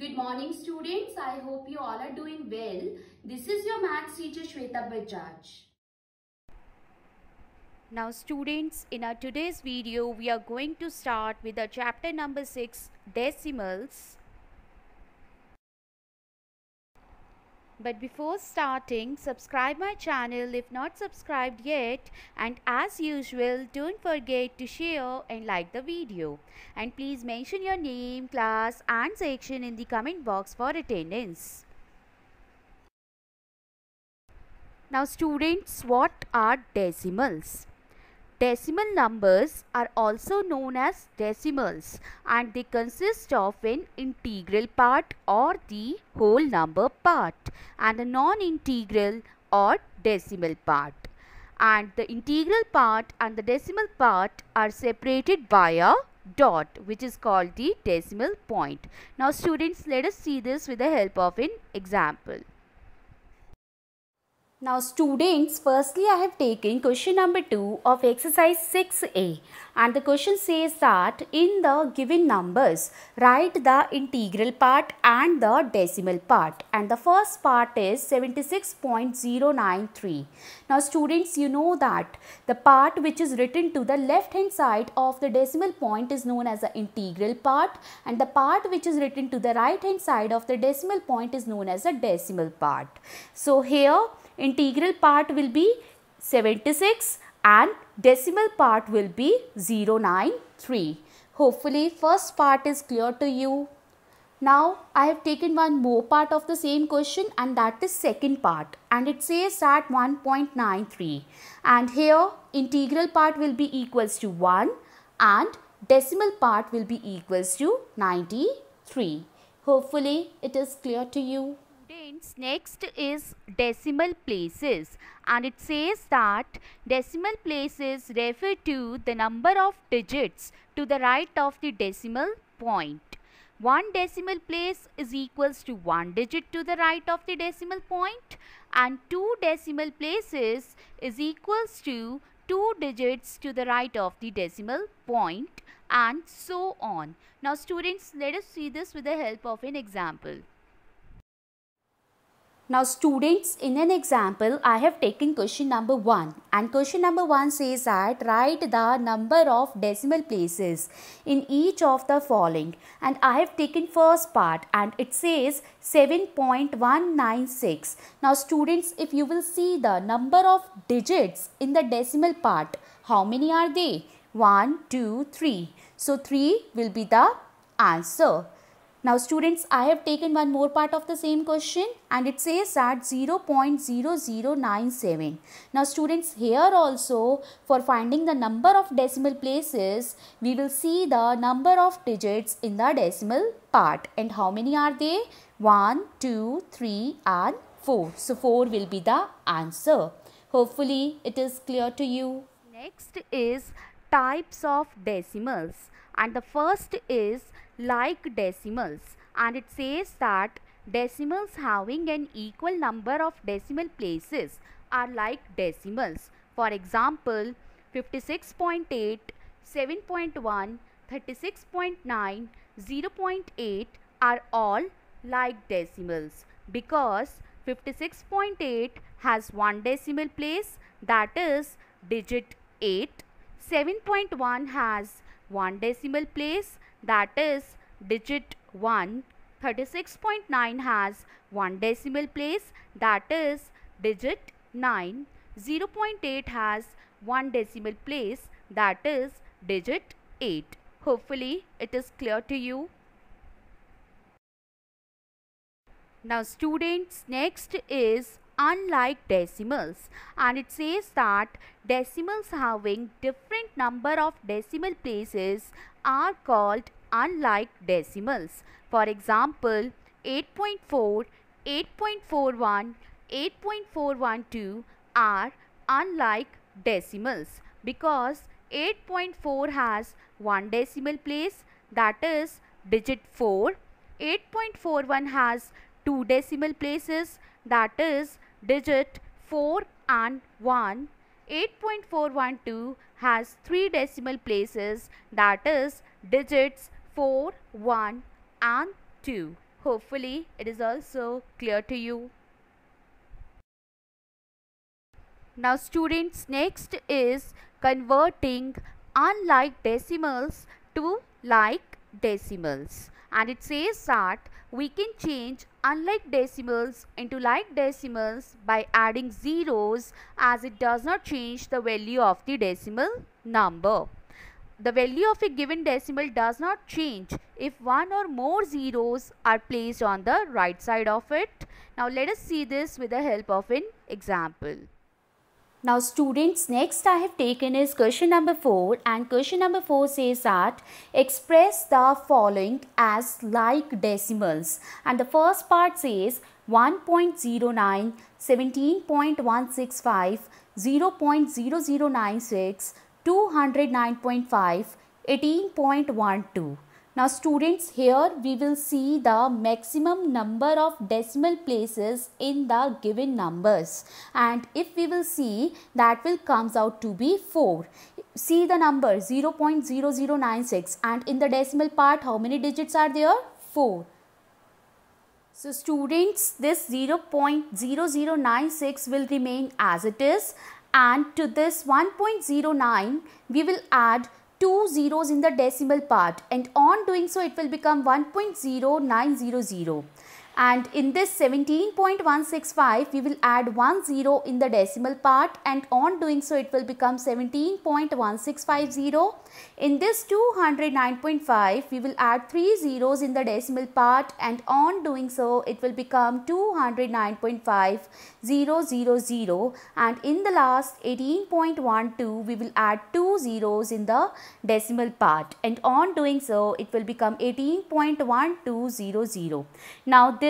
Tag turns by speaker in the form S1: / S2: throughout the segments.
S1: Good morning students. I hope you all are doing well. This is your math teacher Shweta Bajaj. Now students, in our today's video, we are going to start with the chapter number 6, Decimals. But before starting, subscribe my channel if not subscribed yet and as usual, don't forget to share and like the video. And please mention your name, class and section in the comment box for attendance. Now students, what are decimals? Decimal numbers are also known as decimals and they consist of an integral part or the whole number part and the non-integral or decimal part. And the integral part and the decimal part are separated by a dot which is called the decimal point. Now students let us see this with the help of an example. Now students, firstly I have taken question number 2 of exercise 6a and the question says that in the given numbers, write the integral part and the decimal part and the first part is 76.093. Now students, you know that the part which is written to the left hand side of the decimal point is known as the integral part and the part which is written to the right hand side of the decimal point is known as the decimal part. So here integral part will be 76 and decimal part will be 093. Hopefully first part is clear to you. Now I have taken one more part of the same question and that is second part and it says at 1.93 and here integral part will be equals to 1 and decimal part will be equals to 93. Hopefully it is clear to you next is decimal places and it says that decimal places refer to the number of digits to the right of the decimal point. One decimal place is equals to one digit to the right of the decimal point and two decimal places is equals to two digits to the right of the decimal point and so on. Now students let us see this with the help of an example. Now students, in an example, I have taken question number 1 and question number 1 says that write the number of decimal places in each of the following and I have taken first part and it says 7.196. Now students, if you will see the number of digits in the decimal part, how many are they? 1, 2, 3. So 3 will be the answer. Now students, I have taken one more part of the same question and it says that 0.0097. Now students, here also for finding the number of decimal places, we will see the number of digits in the decimal part and how many are they? 1, 2, 3 and 4. So 4 will be the answer. Hopefully it is clear to you. Next is types of decimals and the first is like decimals and it says that decimals having an equal number of decimal places are like decimals. For example, 56.8, 7.1, 36.9, 0.8 are all like decimals because 56.8 has one decimal place that is digit 8, 7.1 has one decimal place that is digit 1. 36.9 has one decimal place that is digit 9. 0.8 has one decimal place that is digit 8. Hopefully it is clear to you. Now students next is unlike decimals and it says that decimals having different number of decimal places are called unlike decimals. For example, 8.4, 8.41, 8.412 are unlike decimals because 8.4 has one decimal place that is digit 4. 8.41 has two decimal places that is digit 4 and 1. 8.412 has 3 decimal places that is digits 4, 1 and 2. Hopefully it is also clear to you. Now students next is converting unlike decimals to like decimals and it says that we can change unlike decimals into like decimals by adding zeros as it does not change the value of the decimal number. The value of a given decimal does not change if one or more zeros are placed on the right side of it. Now let us see this with the help of an example. Now students, next I have taken is question number 4 and question number 4 says that express the following as like decimals and the first part says 1.09, 17.165, 0.0096, 209.5, 18.12. Now students here we will see the maximum number of decimal places in the given numbers and if we will see that will comes out to be 4. See the number 0.0096 and in the decimal part how many digits are there? 4. So students this 0.0096 will remain as it is and to this 1.09 we will add two zeros in the decimal part and on doing so it will become 1.0900 and in this 17.165 we will add 1 0 in the decimal part and on doing so it will become 17.1650. In this 209.5 we will add 3 zeros in the decimal part and on doing so it will become 209.5000 and in the last 18.12 we will add 2 zeros in the decimal part and on doing so it will become 18.1200. Now this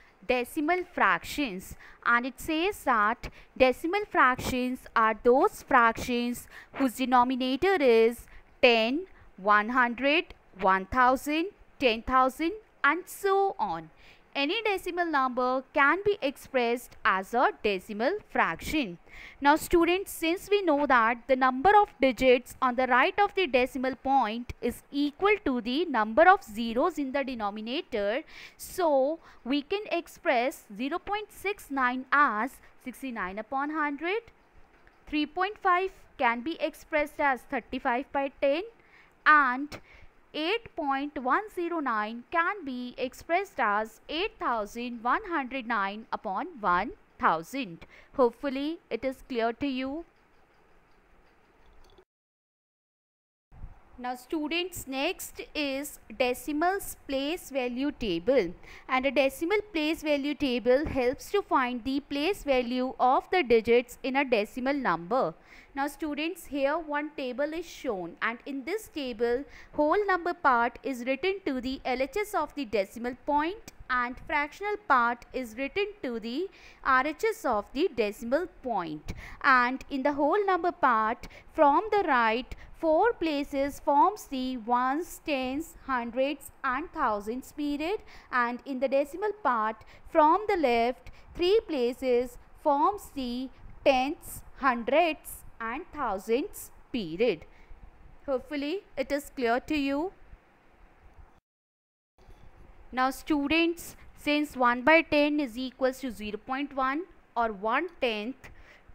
S1: decimal fractions and it says that decimal fractions are those fractions whose denominator is 10, 100, 1000, 10,000 and so on any decimal number can be expressed as a decimal fraction. Now students, since we know that the number of digits on the right of the decimal point is equal to the number of zeros in the denominator, so we can express 0.69 as 69 upon 100, 3.5 can be expressed as 35 by 10 and 8.109 can be expressed as 8109 upon 1000. Hopefully, it is clear to you. Now students next is decimals place value table and a decimal place value table helps to find the place value of the digits in a decimal number. Now students here one table is shown and in this table whole number part is written to the LHS of the decimal point and fractional part is written to the RHS of the decimal point. And in the whole number part, from the right, four places forms the ones, tens, hundreds and thousands period. And in the decimal part, from the left, three places forms the tens, hundreds and thousands period. Hopefully, it is clear to you. Now students, since 1 by 10 is equals to 0.1 or 1 tenth,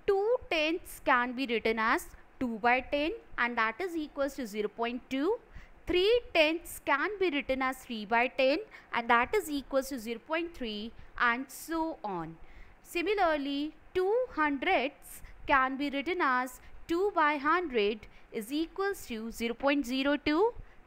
S1: 2 tenths can be written as 2 by 10 and that is equals to 0.2. 3 tenths can be written as 3 by 10 and that is equals to 0.3 and so on. Similarly, 2 hundredths can be written as 2 by 100 is equals to 0.02.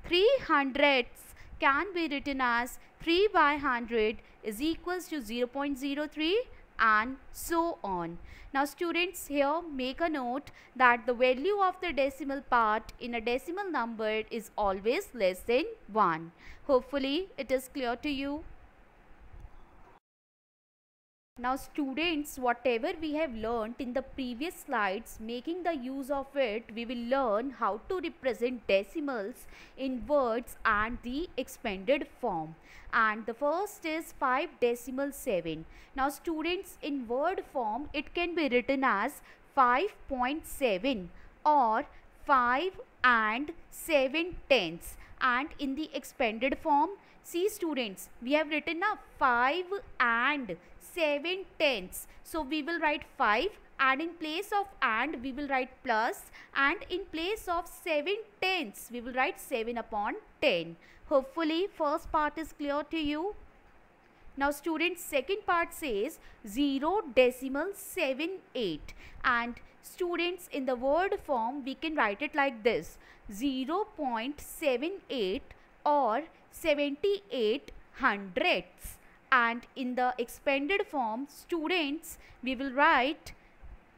S1: 3 hundredths can be written as 3 by 100 is equals to 0.03 and so on. Now students here make a note that the value of the decimal part in a decimal number is always less than 1. Hopefully it is clear to you. Now students, whatever we have learnt in the previous slides, making the use of it, we will learn how to represent decimals in words and the expanded form. And the first is 5 decimal 7. Now students, in word form, it can be written as 5.7 or 5 and 7 tenths. And in the expanded form, see students, we have written a 5 and 7 tenths. So we will write 5 and in place of and we will write plus and in place of 7 tenths we will write 7 upon 10. Hopefully first part is clear to you. Now students second part says 0 decimal 7 8 and students in the word form we can write it like this 0 0.78 or 78 hundredths and in the expanded form students we will write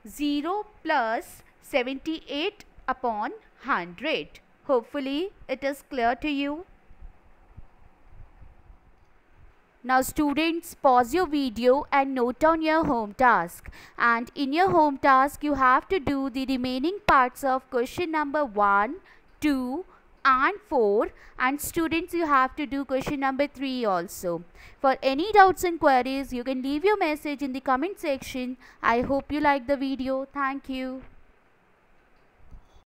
S1: 0 plus 78 upon 100. Hopefully it is clear to you. Now students pause your video and note down your home task and in your home task you have to do the remaining parts of question number 1, 2, and 4 and students you have to do question number 3 also. For any doubts and queries you can leave your message in the comment section. I hope you like the video. Thank you.